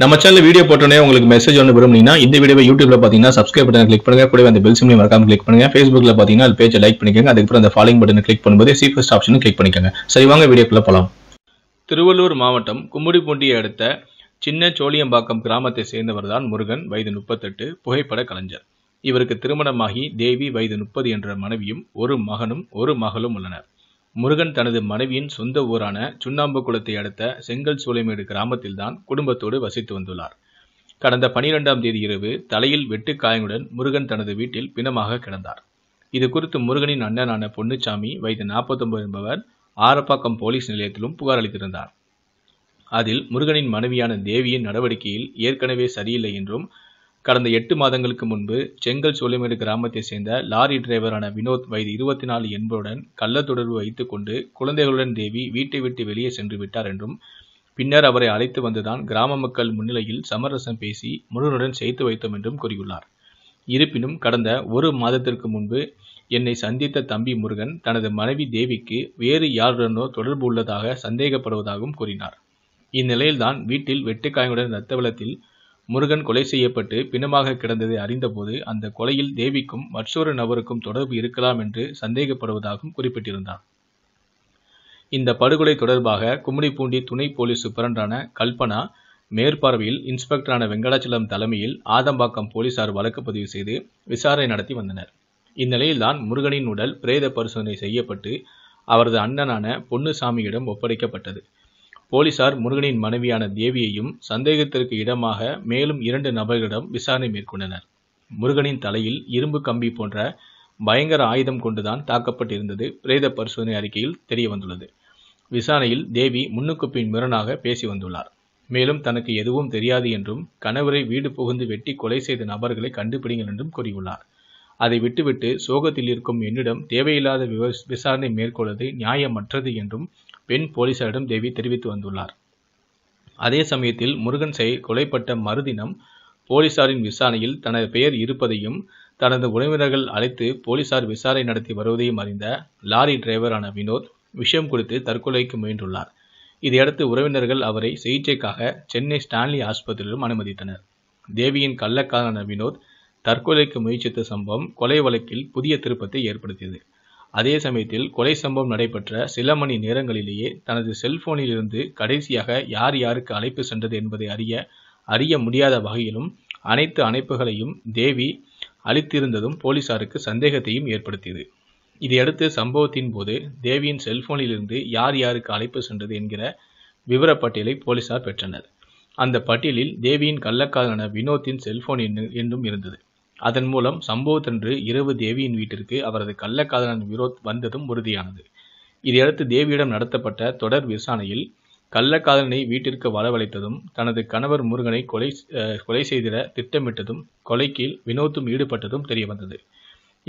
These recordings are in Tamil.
நம்ம சேனல் வீடியோ போட்டோன்னே உங்களுக்கு மெசேஜ் ஒன்று விரும்புனீங்கன்னா இந்த வீடியோ யூடியூப்ல பார்த்தீங்கன்னா சப்ஸ்கிரைப் பட்டன் கிளிக் பண்ணுங்க கூட அந்த பெல் சிம்லையும் மறக்காம கிளிக் பண்ணுங்க ஃபேஸ்புக்ல பார்த்தீங்கன்னா அது பேஜை லைக் பண்ணிக்கோங்க அதுக்கப்புறம் அந்த ஃபாலோ பட்டன் கிளிக் பண்ணும்போது சி ஃபர்ஸ்ட் ஆப்ஷன் கிளிக் பண்ணிக்கோங்க சரி வாங்க வீடியோக்குள்ள போலாம் திருவள்ளூர் மாவட்டம் கும்முடிப்பூண்டியை அடுத்த சின்ன சோழியம்பாக்கம் கிராமத்தை சேர்ந்தவர் தான் முருகன் வயது முப்பத்தெட்டு புகைப்பட கலைஞர் இவருக்கு திருமணமாகி தேவி வயது முப்பது என்ற மனைவியும் ஒரு மகனும் ஒரு மகளும் உள்ளனர் முருகன் தனது மனைவியின் சொந்த ஊரான சுண்ணாம்பு குளத்தை அடுத்த செங்கல் சூளைமேடு கிராமத்தில்தான் குடும்பத்தோடு வசித்து வந்துள்ளார் கடந்த பனிரெண்டாம் தேதி இரவு தலையில் வெட்டு காயங்களுடன் முருகன் தனது வீட்டில் பிணமாக கிடந்தார் இது குறித்து முருகனின் அண்ணனான பொன்னுச்சாமி வயது நாற்பத்தொன்பது என்பவர் ஆரப்பாக்கம் போலீஸ் நிலையத்திலும் புகார் அளித்திருந்தார் அதில் முருகனின் மனைவியான தேவியின் நடவடிக்கையில் ஏற்கனவே சரியில்லை என்றும் கடந்த எட்டு மாதங்களுக்கு முன்பு செங்கல் சோலைமேடு கிராமத்தை சேர்ந்த லாரி டிரைவரான வினோத் வயது இருபத்தி நாலு என்பதுடன் கள்ள தொடர்பு வைத்துக்கொண்டு குழந்தைகளுடன் தேவி வீட்டை விட்டு வெளியே சென்று விட்டார் என்றும் பின்னர் அவரை அழைத்து வந்துதான் கிராம மக்கள் முன்னிலையில் சமரசம் பேசி முருகனுடன் சேர்த்து வைத்தோம் என்றும் கூறியுள்ளார் இருப்பினும் கடந்த ஒரு மாதத்திற்கு முன்பு என்னை சந்தித்த தம்பி முருகன் தனது மனைவி தேவிக்கு வேறு யாருடனோ தொடர்பு உள்ளதாக சந்தேகப்படுவதாகவும் கூறினார் இந்நிலையில்தான் வீட்டில் வெட்டுக்காயங்களுடன் இரத்த வெள்ளத்தில் முருகன் கொலை செய்யப்பட்டு பிணமாக கிடந்ததை அறிந்தபோது அந்த கொலையில் தேவிக்கும் மற்றொரு நபருக்கும் தொடர்பு இருக்கலாம் என்று சந்தேகப்படுவதாகவும் குறிப்பிட்டிருந்தார் இந்த படுகொலை தொடர்பாக கும்மிடிப்பூண்டி துணை போலீஸ் சூப்பரண்டான கல்பனா மேற்பார்வையில் இன்ஸ்பெக்டரான வெங்கடாச்சலம் தலைமையில் ஆதம்பாக்கம் போலீசார் வழக்கு பதிவு செய்து விசாரணை நடத்தி வந்தனர் இந்நிலையில்தான் முருகனின் உடல் பிரேத பரிசோதனை செய்யப்பட்டு அவரது அண்ணனான பொன்னுசாமியிடம் ஒப்படைக்கப்பட்டது போலீசார் முருகனின் மனைவியான தேவியையும் சந்தேகத்திற்கு இடமாக மேலும் இரண்டு நபர்களிடம் விசாரணை மேற்கொண்டனர் முருகனின் தலையில் இரும்பு கம்பி போன்ற பயங்கர ஆயுதம் கொண்டுதான் தாக்கப்பட்டிருந்தது பிரேத பரிசோதனை அறிக்கையில் தெரிய வந்துள்ளது விசாரணையில் தேவி முன்னுக்கு பின் முரணாக பேசி வந்துள்ளார் மேலும் தனக்கு எதுவும் தெரியாது என்றும் கணவரை வீடு புகுந்து வெட்டி கொலை செய்த நபர்களை கண்டுபிடிங்கள் என்றும் கூறியுள்ளார் அதை விட்டுவிட்டு சோகத்தில் இருக்கும் என்னிடம் தேவையில்லாத விசாரணை மேற்கொள்வது நியாயமற்றது என்றும் பெண் போலீசாரிடம் தேவி தெரிவித்து வந்துள்ளார் அதே சமயத்தில் முருகன் செய் கொலைப்பட்ட மறுதினம் போலீசாரின் விசாரணையில் தனது பெயர் இருப்பதையும் தனது உறவினர்கள் அழைத்து போலீசார் விசாரணை நடத்தி வருவதையும் அறிந்த லாரி டிரைவரான வினோத் விஷயம் குறித்து தற்கொலைக்கு முயன்றுள்ளார் இதையடுத்து உறவினர்கள் அவரை சிகிச்சைக்காக சென்னை ஸ்டான்லி ஆஸ்பத்திரியிலும் அனுமதித்தனர் தேவியின் கள்ளக்காரனான வினோத் தற்கொலைக்கு முயற்சித்த சம்பவம் கொலை வழக்கில் புதிய திருப்பத்தை ஏற்படுத்தியது அதே சமயத்தில் கொலை சம்பவம் நடைபெற்ற சில மணி நேரங்களிலேயே தனது செல்போனில் இருந்து கடைசியாக யார் யாருக்கு அழைப்பு சென்றது என்பதை அறிய அறிய முடியாத வகையிலும் அனைத்து அணைப்புகளையும் தேவி அளித்திருந்ததும் போலீசாருக்கு சந்தேகத்தையும் ஏற்படுத்தியது இதையடுத்து சம்பவத்தின் போது தேவியின் செல்போனிலிருந்து யார் யாருக்கு அழைப்பு சென்றது என்கிற விவரப்பட்டியலை போலீசார் பெற்றனர் அந்த பட்டியலில் தேவியின் கள்ளக்காதலான வினோத்தின் செல்போன் என்னும் இருந்தது அதன் மூலம் சம்பவத்தன்று இரவு தேவியின் வீட்டிற்கு அவரது கள்ளக்காதலன் விரோத் வந்ததும் உறுதியானது இதையடுத்து தேவியிடம் நடத்தப்பட்ட தொடர் விசாரணையில் கள்ளக்காதலனை வீட்டிற்கு வரவழைத்ததும் தனது கணவர் முருகனை கொலை கொலை செய்திட திட்டமிட்டதும் கொலைக்கில் வினோத்தும் ஈடுபட்டதும் தெரியவந்தது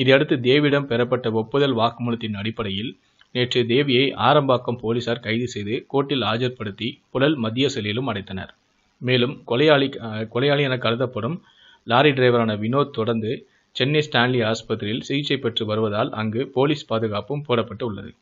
இதையடுத்து தேவியிடம் பெறப்பட்ட ஒப்புதல் வாக்குமூலத்தின் அடிப்படையில் நேற்று தேவியை ஆரம்பாக்கம் போலீசார் கைது செய்து கோர்ட்டில் ஆஜர்படுத்தி புழல் மத்திய சிலையிலும் அடைத்தனர் மேலும் கொலையாளி கொலையாளி என கருதப்படும் லாரி டிரைவரான வினோத் தொடர்ந்து சென்னை ஸ்டான்லி ஆஸ்பத்திரியில் சிகிச்சை பெற்று வருவதால் அங்கு போலீஸ் பாதுகாப்பும் போடப்பட்டு உள்ளது